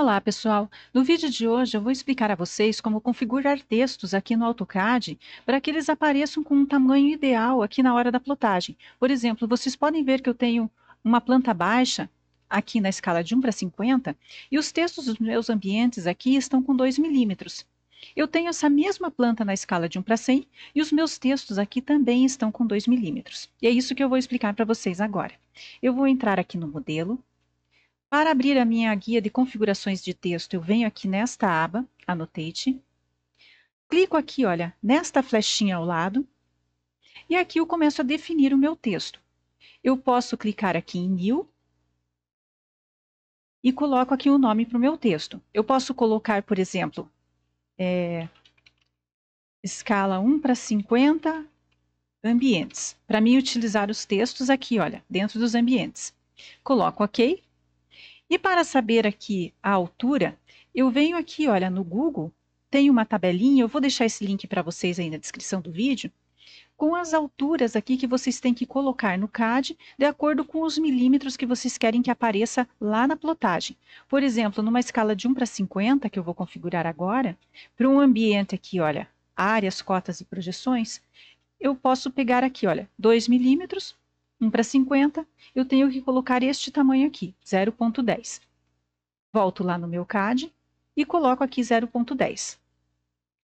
Olá, pessoal! No vídeo de hoje eu vou explicar a vocês como configurar textos aqui no AutoCAD para que eles apareçam com um tamanho ideal aqui na hora da plotagem. Por exemplo, vocês podem ver que eu tenho uma planta baixa aqui na escala de 1 para 50 e os textos dos meus ambientes aqui estão com 2 milímetros. Eu tenho essa mesma planta na escala de 1 para 100 e os meus textos aqui também estão com 2 milímetros. E é isso que eu vou explicar para vocês agora. Eu vou entrar aqui no modelo, para abrir a minha guia de configurações de texto, eu venho aqui nesta aba, Annotate, clico aqui, olha, nesta flechinha ao lado, e aqui eu começo a definir o meu texto. Eu posso clicar aqui em New e coloco aqui o um nome para o meu texto. Eu posso colocar, por exemplo, é, escala 1 para 50 ambientes, para mim utilizar os textos aqui, olha, dentro dos ambientes. Coloco OK e para saber aqui a altura, eu venho aqui, olha, no Google, tem uma tabelinha, eu vou deixar esse link para vocês aí na descrição do vídeo, com as alturas aqui que vocês têm que colocar no CAD, de acordo com os milímetros que vocês querem que apareça lá na plotagem. Por exemplo, numa escala de 1 para 50, que eu vou configurar agora, para um ambiente aqui, olha, áreas, cotas e projeções, eu posso pegar aqui, olha, 2 milímetros 1 para 50, eu tenho que colocar este tamanho aqui, 0.10. Volto lá no meu CAD e coloco aqui 0.10.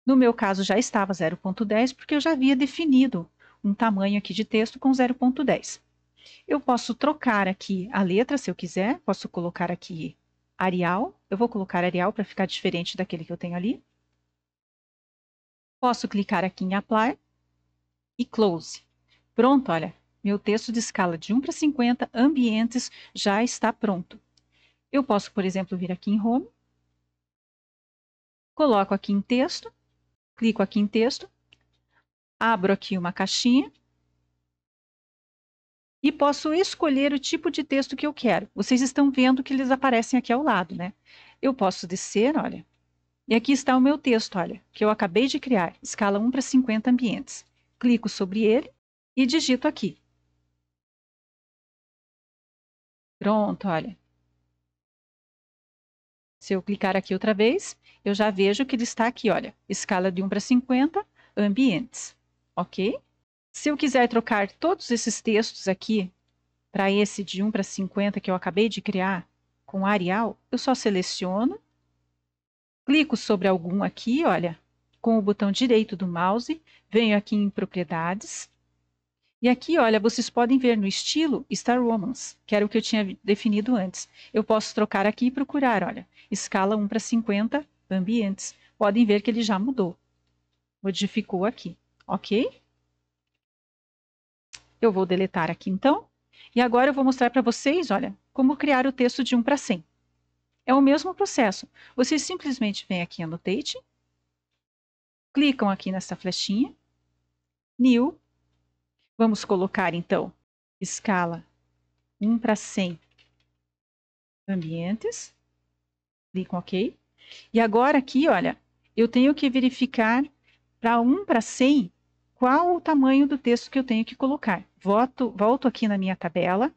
No meu caso, já estava 0.10, porque eu já havia definido um tamanho aqui de texto com 0.10. Eu posso trocar aqui a letra, se eu quiser, posso colocar aqui Arial. Eu vou colocar Arial para ficar diferente daquele que eu tenho ali. Posso clicar aqui em Apply e Close. Pronto, olha, meu texto de escala de 1 para 50 ambientes já está pronto. Eu posso, por exemplo, vir aqui em Home, coloco aqui em texto, clico aqui em texto, abro aqui uma caixinha e posso escolher o tipo de texto que eu quero. Vocês estão vendo que eles aparecem aqui ao lado, né? Eu posso descer, olha, e aqui está o meu texto, olha, que eu acabei de criar, escala 1 para 50 ambientes. Clico sobre ele e digito aqui, Pronto, olha. Se eu clicar aqui outra vez, eu já vejo que ele está aqui, olha, escala de 1 para 50, ambientes, ok? Se eu quiser trocar todos esses textos aqui para esse de 1 para 50 que eu acabei de criar com Arial, eu só seleciono, clico sobre algum aqui, olha, com o botão direito do mouse, venho aqui em propriedades, e aqui, olha, vocês podem ver no estilo Star Romans, que era o que eu tinha definido antes. Eu posso trocar aqui e procurar, olha, escala 1 para 50, ambientes. Podem ver que ele já mudou, modificou aqui, ok? Eu vou deletar aqui então. E agora eu vou mostrar para vocês, olha, como criar o texto de 1 para 100. É o mesmo processo. Vocês simplesmente vêm aqui em Annotate, clicam aqui nessa flechinha, New, Vamos colocar então escala 1 para 100 ambientes. Clicam OK. E agora aqui, olha, eu tenho que verificar para 1 para 100 qual o tamanho do texto que eu tenho que colocar. Voto, volto aqui na minha tabela,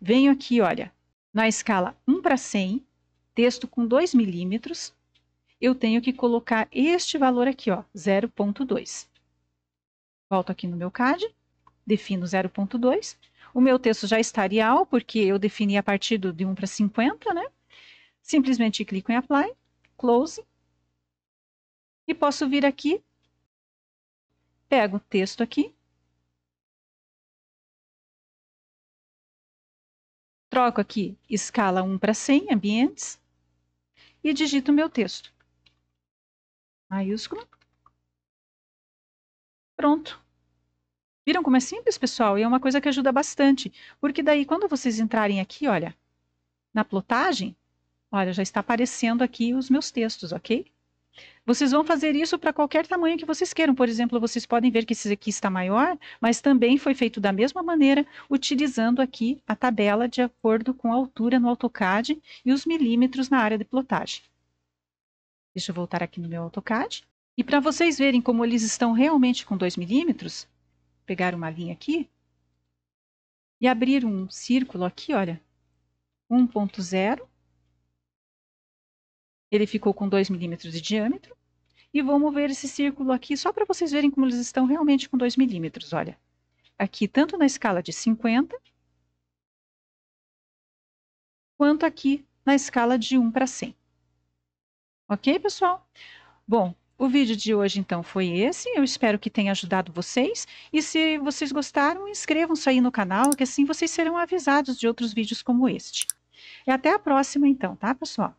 venho aqui, olha, na escala 1 para 100, texto com 2 milímetros, eu tenho que colocar este valor aqui, ó, 0.2. Volto aqui no meu CAD, defino 0,2. O meu texto já está Arial, porque eu defini a partir de 1 para 50, né? Simplesmente clico em Apply, Close. E posso vir aqui, pego o texto aqui, troco aqui escala 1 para 100, ambientes, e digito o meu texto. Maiúsculo. Pronto. Viram como é simples, pessoal? E é uma coisa que ajuda bastante. Porque daí, quando vocês entrarem aqui, olha, na plotagem, olha, já está aparecendo aqui os meus textos, ok? Vocês vão fazer isso para qualquer tamanho que vocês queiram. Por exemplo, vocês podem ver que esse aqui está maior, mas também foi feito da mesma maneira, utilizando aqui a tabela de acordo com a altura no AutoCAD e os milímetros na área de plotagem. Deixa eu voltar aqui no meu AutoCAD. E para vocês verem como eles estão realmente com 2 milímetros, pegar uma linha aqui e abrir um círculo aqui, olha, 1.0. Ele ficou com 2 milímetros de diâmetro. E vou mover esse círculo aqui só para vocês verem como eles estão realmente com 2 milímetros, olha. Aqui, tanto na escala de 50, quanto aqui na escala de 1 para 100. Ok, pessoal? Bom, o vídeo de hoje, então, foi esse. Eu espero que tenha ajudado vocês. E se vocês gostaram, inscrevam-se aí no canal, que assim vocês serão avisados de outros vídeos como este. E até a próxima, então, tá, pessoal?